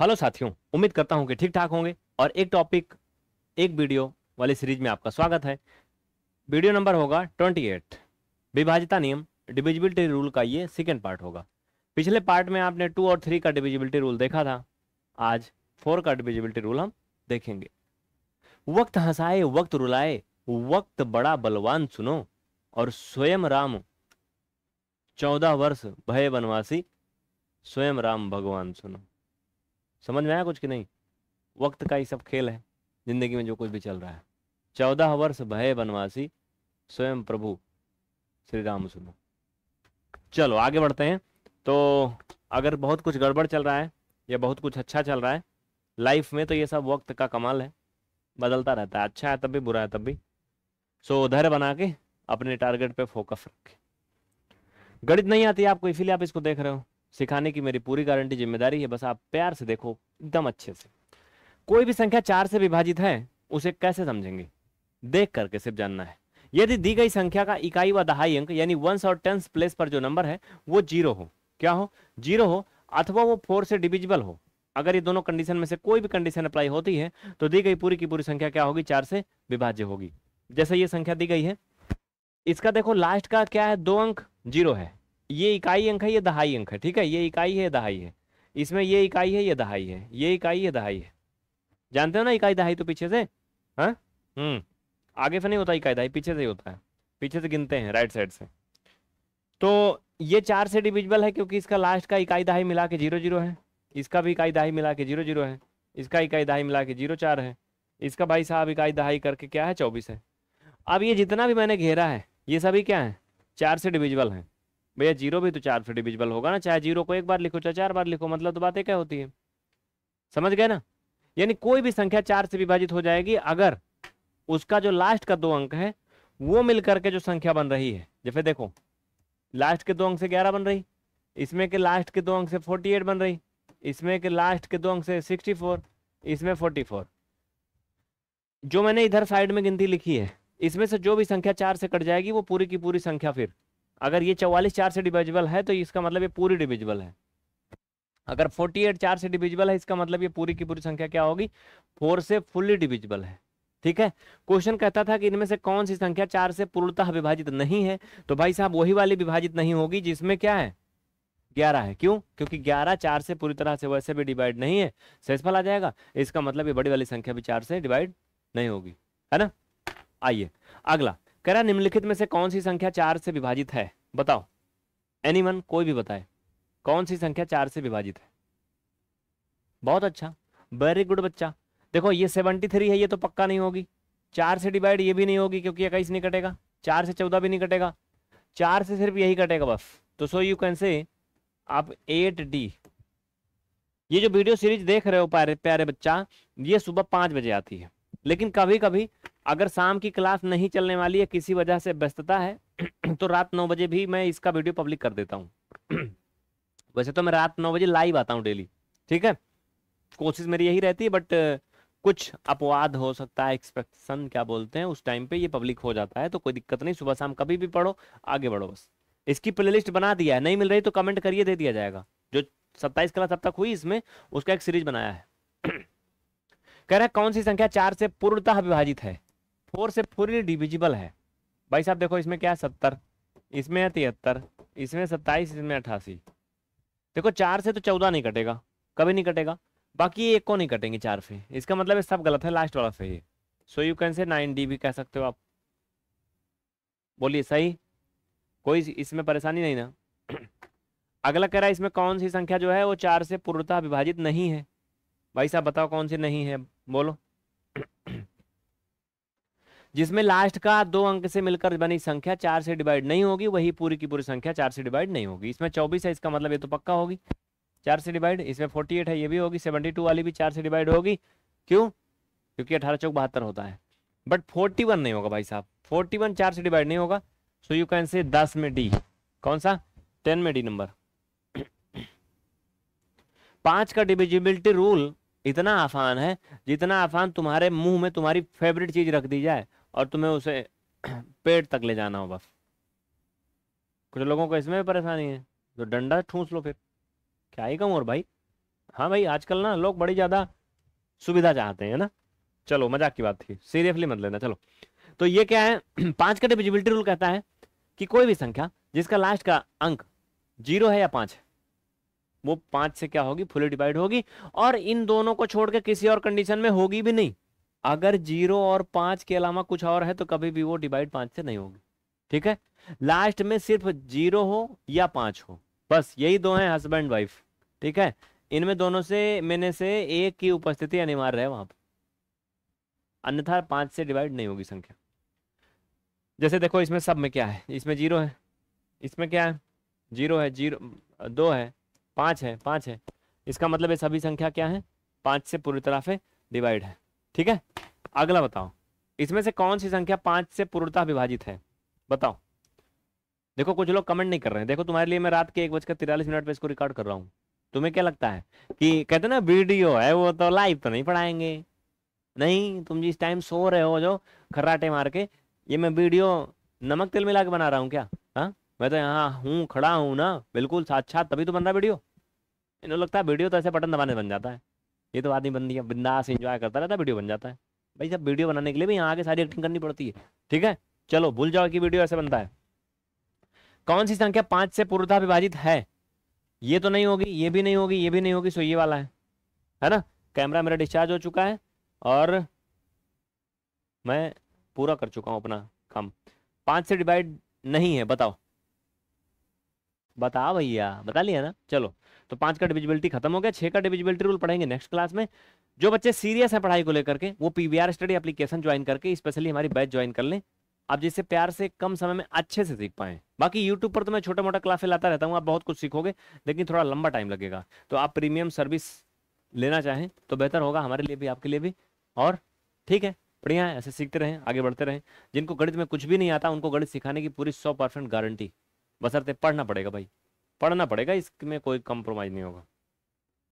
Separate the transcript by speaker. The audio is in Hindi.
Speaker 1: हेलो साथियों उम्मीद करता हूं कि ठीक ठाक होंगे और एक टॉपिक एक वीडियो वाली सीरीज में आपका स्वागत है वीडियो नंबर होगा 28 विभाजिता नियम डिविजिबिलिटी रूल का ये सेकेंड पार्ट होगा पिछले पार्ट में आपने टू और थ्री का डिविजिबिलिटी रूल देखा था आज फोर का डिविजिबिलिटी रूल हम देखेंगे वक्त हंसाए वक्त रुलाए वक्त बड़ा बलवान सुनो और स्वयं राम चौदह वर्ष भय वनवासी स्वयं राम भगवान सुनो समझ में आया कुछ कि नहीं वक्त का ही सब खेल है जिंदगी में जो कुछ भी चल रहा है चौदह वर्ष भय वनवासी स्वयं प्रभु श्री राम सुनो चलो आगे बढ़ते हैं तो अगर बहुत कुछ गड़बड़ चल रहा है या बहुत कुछ अच्छा चल रहा है लाइफ में तो ये सब वक्त का कमाल है बदलता रहता है अच्छा है तब भी बुरा है तब भी सो धैर्य बना के अपने टारगेट पे फोकस रखें गणित नहीं आती आपको इसीलिए आप इसको देख रहे हो सिखाने की मेरी पूरी गारंटी जिम्मेदारी है बस आप प्यार से देखो एकदम अच्छे से कोई भी संख्या चार से विभाजित है उसे कैसे समझेंगे देख करके सिर्फ जानना है यदि दी गई संख्या का इकाई व दहाई अंक यानी वंस और टेंस प्लेस पर जो नंबर है वो जीरो हो क्या हो जीरो हो अथवा वो फोर से डिविजिबल हो अगर ये दोनों कंडीशन में से कोई भी कंडीशन अप्लाई होती है तो दी गई पूरी की पूरी संख्या क्या होगी चार से विभाज्य होगी जैसे ये संख्या दी गई है इसका देखो लास्ट का क्या है दो अंक जीरो है ये इकाई अंक है ये दहाई अंक है ठीक है ये इकाई है दहाई है इसमें ये इकाई है ये दहाई है ये इकाई है दहाई है जानते हो ना इकाई दहाई तो पीछे से हाँ? हम्म आगे से नहीं होता इकाई दहाई पीछे से ही होता है पीछे से गिनते हैं राइट साइड से तो ये चार से डिविजिबल है क्योंकि इसका लास्ट का इकाई दहाई मिला के जीरो जीरो है इसका भी इकाई दहाई मिला के जीरो जीरो है इसका इकाई दहाई मिला के जीरो चार है इसका भाई साहब इकाई दहाई करके क्या है चौबीस है अब ये जितना भी मैंने घेरा है ये सभी क्या है चार से डिविजिबल है भैया जीरो भी तो चार से डिविजिबल होगा ना चाहे जीरो को एक बार लिखो चाहे चार बार लिखो मतलब तो बात क्या होती है समझ गए ना यानी कोई भी संख्या चार से विभाजित हो जाएगी अगर उसका जो लास्ट का दो अंक है वो मिलकर के जो संख्या बन रही है जैसे देखो लास्ट के दो अंक से ग्यारह बन रही इसमें के लास्ट के दो अंक से फोर्टी एट बन रही इसमें के लास्ट के दो अंक से सिक्सटी फोर इसमें फोर्टी फोर जो मैंने इधर साइड में गिनती लिखी है इसमें से जो भी संख्या चार से कट जाएगी वो पूरी की पूरी संख्या फिर अगर ये चौवालीस चार से डिविजिबल है तो इसका मतलब ये पूरी डिविजिबल है अगर फोर्टी एट चार से डिविजिबल है इसका मतलब ये पूरी की पूरी संख्या क्या होगी फोर से फुल्ली डिविजिबल है ठीक है क्वेश्चन कहता था कि इनमें से कौन सी संख्या चार से पूर्णतः विभाजित नहीं है तो भाई साहब वही वाली विभाजित नहीं होगी जिसमें क्या है ग्यारह है क्यों क्योंकि ग्यारह चार से पूरी तरह से वैसे भी डिवाइड नहीं है सेसफल आ जाएगा इसका मतलब ये बड़ी वाली संख्या भी चार से डिवाइड नहीं होगी है ना आइए अगला कह रहा निम्नलिखित में से कौन सी संख्या चार से विभाजित है बताओ एनी कोई भी बताए कौन सी संख्या चार से विभाजित है बहुत अच्छा वेरी गुड बच्चा देखो ये सेवनटी थ्री है ये तो पक्का नहीं होगी चार से डिवाइड ये भी नहीं होगी क्योंकि इक्कीस नहीं कटेगा चार से चौदह भी नहीं कटेगा चार से सिर्फ यही कटेगा बस तो सो यू कैन से आप एट डी ये जो वीडियो सीरीज देख रहे हो प्यारे प्यारे बच्चा ये सुबह पांच बजे आती है लेकिन कभी कभी अगर शाम की क्लास नहीं चलने वाली है किसी वजह से व्यस्तता है तो रात नौ बजे भी मैं इसका वीडियो पब्लिक कर देता हूँ वैसे तो मैं रात नौ बजे लाइव आता हूँ डेली ठीक है कोशिश मेरी यही रहती है बट कुछ अपवाद हो सकता है एक्सपेक्शन क्या बोलते हैं उस टाइम पे ये पब्लिक हो जाता है तो कोई दिक्कत नहीं सुबह शाम कभी भी पढ़ो आगे बढ़ो बस इसकी प्लेलिस्ट बना दिया है नहीं मिल रही तो कमेंट करिए दे दिया जाएगा जो सत्ताईस क्लास अब तक हुई इसमें उसका एक सीरीज बनाया है कह रहा है कौन सी संख्या चार से पूर्णतः विभाजित है फोर से पूरी डिविजिबल है भाई साहब देखो इसमें क्या है सत्तर इसमें है तिहत्तर इसमें सत्ताईस इसमें अट्ठासी देखो चार से तो चौदह नहीं कटेगा कभी नहीं कटेगा बाकी एक को नहीं कटेंगे चार से इसका मतलब सब गलत है लास्ट वाला सही है so you can say nine D भी कह सकते हो आप बोलिए सही कोई इसमें परेशानी नहीं ना अगला कह रहा है इसमें कौन सी संख्या जो है वो चार से पूर्णता विभाजित नहीं है भाई साहब बताओ कौन सी नहीं है बोलो जिसमें लास्ट का दो अंक से मिलकर बनी संख्या चार से डिवाइड नहीं होगी वही पूरी की पूरी संख्या चार से डिवाइड नहीं होगी इसमें चौबीस है इसका मतलब ये तो पक्का होगी चार से डिवाइड इसमें फोर्टी एट है ये भी होगी सेवेंटी टू वाली भी चार से डिवाइड होगी क्यों क्योंकि अठारह चौक बहत्तर होता है बट फोर्टी वन नहीं होगा भाई साहब फोर्टी वन चार से डिवाइड नहीं होगा सो यू कैन से दस में डी कौन सा टेन में डी नंबर पांच का डिविजिबिलिटी रूल इतना आसान है जितना आसान तुम्हारे मुंह में तुम्हारी फेवरेट चीज रख दी जाए और तुम्हें उसे पेट तक ले जाना हो बस कुछ लोगों को इसमें भी परेशानी है तो डंडा ठूस लो फिर क्या ही कहूँ और भाई हाँ भाई आजकल ना लोग बड़ी ज़्यादा सुविधा चाहते हैं ना चलो मजाक की बात थी सीरियसली मत लेना चलो तो ये क्या है पांच का डिविजिबिलिटी रूल कहता है कि कोई भी संख्या जिसका लास्ट का अंक जीरो है या पांच है वो पांच से क्या होगी फुली डिवाइड होगी और इन दोनों को छोड़ के किसी और कंडीशन में होगी भी नहीं अगर जीरो और पांच के अलावा कुछ और है तो कभी भी वो डिवाइड पांच से नहीं होगी ठीक है लास्ट में सिर्फ जीरो हो या पांच हो बस यही दो हैं हस्बैंड वाइफ ठीक है इनमें दोनों से मैंने से एक की उपस्थिति अनिवार्य है वहां पर अन्यथा पांच से डिवाइड नहीं होगी संख्या जैसे देखो इसमें सब में क्या है इसमें जीरो है इसमें क्या है जीरो है जीरो दो है पांच है पांच है इसका मतलब ये सभी संख्या क्या है पांच से पूरी तरह से डिवाइड है ठीक है अगला बताओ इसमें से कौन सी संख्या पांच से पूर्णता विभाजित है बताओ देखो कुछ लोग कमेंट नहीं कर रहे हैं देखो तुम्हारे लिए मैं रात के एक बजकर तिरालीस मिनट पे इसको रिकॉर्ड कर रहा हूँ तुम्हें क्या लगता है कि कहते ना वीडियो है वो तो लाइव तो नहीं पढ़ाएंगे नहीं तुम जिस टाइम सो रहे हो जो खर्राटे मार के ये मैं वीडियो नमक तेल मिला के बना रहा हूँ क्या हाँ मैं तो यहाँ हूँ खड़ा हूँ ना बिल्कुल साक्षात तभी तो बन रहा वीडियो इन्हें लगता है वीडियो तो ऐसे बटन दबाने बन जाता है ये तो आदमी बंदी बिंदास इंजॉय करता रहता है वीडियो बन जाता है भाई साहब वीडियो बनाने के लिए भी यहाँ आगे सारी एक्टिंग करनी पड़ती है ठीक है चलो भूल जाओ कि वीडियो ऐसे बनता है कौन सी संख्या पांच से पूर्वता विभाजित है ये तो नहीं होगी ये भी नहीं होगी ये भी नहीं होगी सो ये वाला है है ना कैमरा मेरा डिस्चार्ज हो चुका है और मैं पूरा कर चुका हूं अपना काम पांच से डिवाइड नहीं है बताओ बताओ भैया बता लिया ना चलो तो पांच का डिविजिबिलिटी खत्म हो गया छह का डिविजिबिलिटी रूल पढ़ेंगे नेक्स्ट क्लास में जो बच्चे सीरियस है पढ़ाई को लेकर के वो पीवीआर स्टडी एप्लीकेशन ज्वाइन करके स्पेशली हमारी बैच ज्वाइन कर लें आप जिससे प्यार से कम समय में अच्छे से सीख पाए बाकी यूट्यूब पर तो मैं छोटा मोटा क्लासे लाता रहता हूँ आप बहुत कुछ सीखोगे लेकिन थोड़ा लंबा टाइम लगेगा तो आप प्रीमियम सर्विस लेना चाहें तो बेहतर होगा हमारे लिए भी आपके लिए भी और ठीक है बढ़िया है ऐसे सीखते रहें आगे बढ़ते रहें जिनको गणित में कुछ भी नहीं आता उनको गणित सिखाने की पूरी सौ परसेंट गारंटी बसरते पढ़ना पड़ेगा भाई पढ़ना पड़ेगा इसमें कोई कंप्रोमाइज नहीं होगा